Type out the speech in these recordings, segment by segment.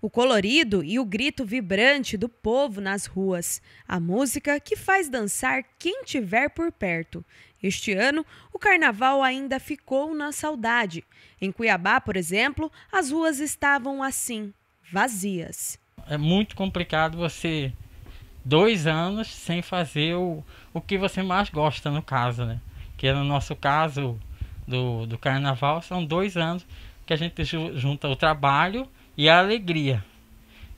O colorido e o grito vibrante do povo nas ruas. A música que faz dançar quem tiver por perto. Este ano, o carnaval ainda ficou na saudade. Em Cuiabá, por exemplo, as ruas estavam assim, vazias. É muito complicado você dois anos sem fazer o, o que você mais gosta no caso, né? Que é, no nosso caso do, do carnaval são dois anos que a gente junta o trabalho e a alegria.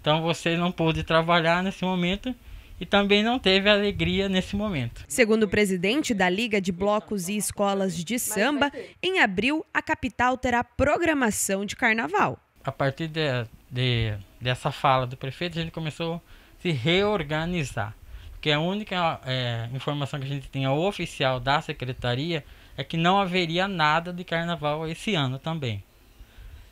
Então você não pôde trabalhar nesse momento e também não teve alegria nesse momento. Segundo o presidente da Liga de Blocos e Escolas de Samba, em abril a capital terá programação de carnaval. A partir de, de, dessa fala do prefeito, a gente começou a se reorganizar. Porque a única é, informação que a gente tinha oficial da secretaria é que não haveria nada de carnaval esse ano também.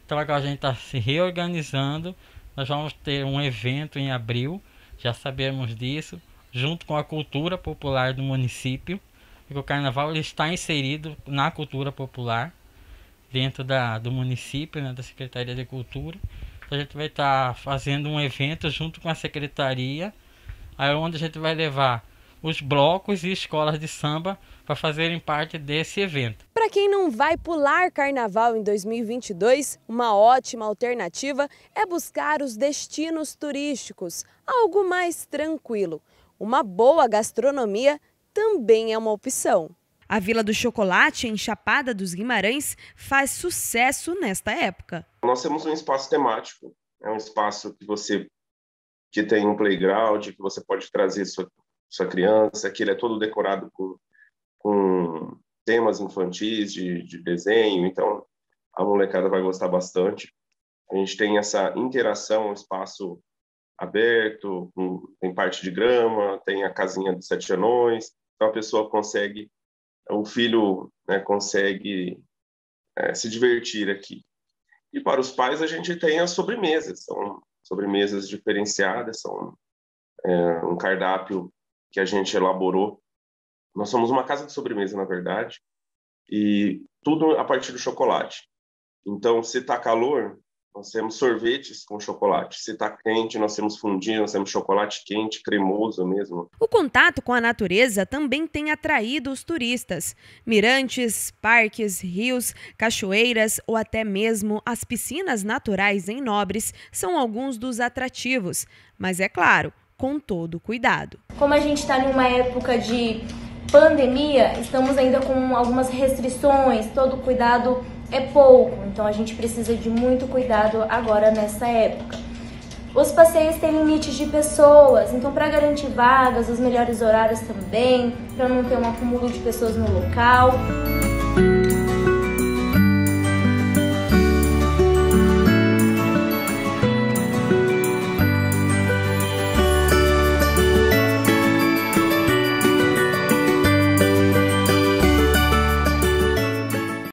Então agora a gente está se reorganizando. Nós vamos ter um evento em abril, já sabemos disso, junto com a cultura popular do município. Porque o carnaval ele está inserido na cultura popular, dentro da, do município, né, da Secretaria de Cultura. Então a gente vai estar tá fazendo um evento junto com a secretaria, aí é onde a gente vai levar os blocos e escolas de samba para fazerem parte desse evento para quem não vai pular carnaval em 2022, uma ótima alternativa é buscar os destinos turísticos, algo mais tranquilo. Uma boa gastronomia também é uma opção. A Vila do Chocolate, em Chapada dos Guimarães, faz sucesso nesta época. Nós temos um espaço temático, é um espaço que você que tem um playground, que você pode trazer sua, sua criança, que ele é todo decorado com, com temas infantis de, de desenho, então a molecada vai gostar bastante. A gente tem essa interação, um espaço aberto, tem parte de grama, tem a casinha dos sete anões, então a pessoa consegue, o filho né, consegue é, se divertir aqui. E para os pais a gente tem as sobremesas, são sobremesas diferenciadas, são é, um cardápio que a gente elaborou nós somos uma casa de sobremesa, na verdade, e tudo a partir do chocolate. Então, se está calor, nós temos sorvetes com chocolate. Se está quente, nós temos fundinho, nós temos chocolate quente, cremoso mesmo. O contato com a natureza também tem atraído os turistas. Mirantes, parques, rios, cachoeiras ou até mesmo as piscinas naturais em Nobres são alguns dos atrativos. Mas é claro, com todo cuidado. Como a gente está numa época de pandemia, estamos ainda com algumas restrições, todo cuidado é pouco, então a gente precisa de muito cuidado agora nessa época. Os passeios têm limites de pessoas, então para garantir vagas, os melhores horários também, para não ter um acúmulo de pessoas no local.